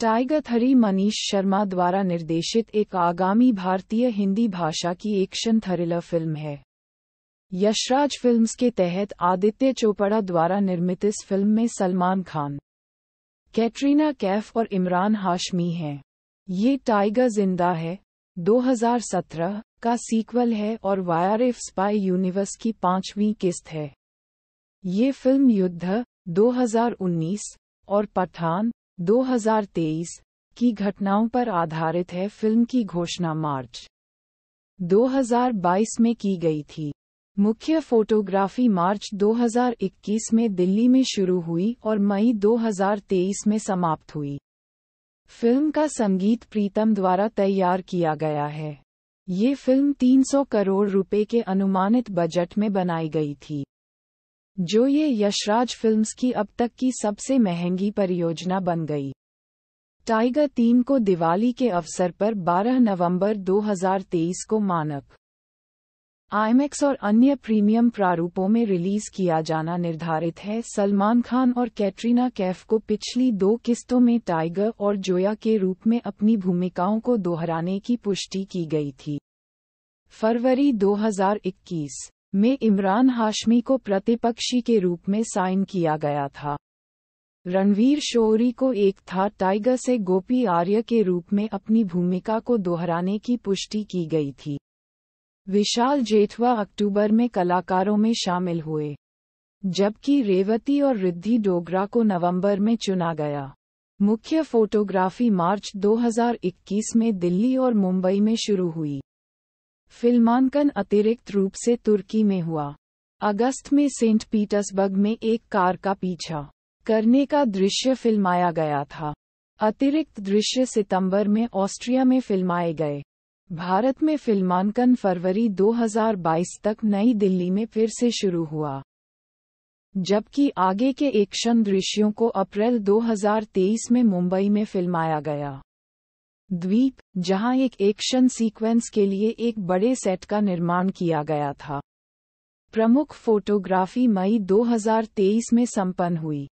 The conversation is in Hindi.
टाइगर थरी मनीष शर्मा द्वारा निर्देशित एक आगामी भारतीय हिंदी भाषा की एक्शन थ्रिलर फिल्म है यशराज फिल्म्स के तहत आदित्य चोपड़ा द्वारा निर्मित इस फिल्म में सलमान खान कैटरीना कैफ और इमरान हाशमी हैं ये टाइगर जिंदा है 2017 का सीक्वल है और वायर स्पाई यूनिवर्स की पांचवीं किस्त है ये फिल्म युद्ध 2019 और पठान 2023 की घटनाओं पर आधारित है फिल्म की घोषणा मार्च 2022 में की गई थी मुख्य फोटोग्राफी मार्च 2021 में दिल्ली में शुरू हुई और मई 2023 में समाप्त हुई फिल्म का संगीत प्रीतम द्वारा तैयार किया गया है ये फिल्म 300 करोड़ रुपए के अनुमानित बजट में बनाई गई थी जो ये यशराज फिल्म्स की अब तक की सबसे महंगी परियोजना बन गई टाइगर तीन को दिवाली के अवसर पर 12 नवंबर 2023 को मानक आईमैक्स और अन्य प्रीमियम प्रारूपों में रिलीज किया जाना निर्धारित है सलमान खान और कैटरीना कैफ को पिछली दो किस्तों में टाइगर और जोया के रूप में अपनी भूमिकाओं को दोहराने की पुष्टि की गई थी फरवरी 2021 में इमरान हाशमी को प्रतिपक्षी के रूप में साइन किया गया था रणवीर शोरी को एक था टाइगर से गोपी आर्य के रूप में अपनी भूमिका को दोहराने की पुष्टि की गई थी विशाल जेठवा अक्टूबर में कलाकारों में शामिल हुए जबकि रेवती और रिद्धि डोगरा को नवंबर में चुना गया मुख्य फोटोग्राफी मार्च 2021 में दिल्ली और मुंबई में शुरू हुई फिल्मांकन अतिरिक्त रूप से तुर्की में हुआ अगस्त में सेंट पीटर्सबर्ग में एक कार का पीछा करने का दृश्य फिल्माया गया था अतिरिक्त दृश्य सितंबर में ऑस्ट्रिया में फिल्माए गए भारत में फिल्मांकन फरवरी 2022 तक नई दिल्ली में फिर से शुरू हुआ जबकि आगे के एक्शन दृश्यों को अप्रैल 2023 में मुंबई में फिल्माया गया द्वीप जहां एक एक्शन सीक्वेंस के लिए एक बड़े सेट का निर्माण किया गया था प्रमुख फोटोग्राफी मई 2023 में संपन्न हुई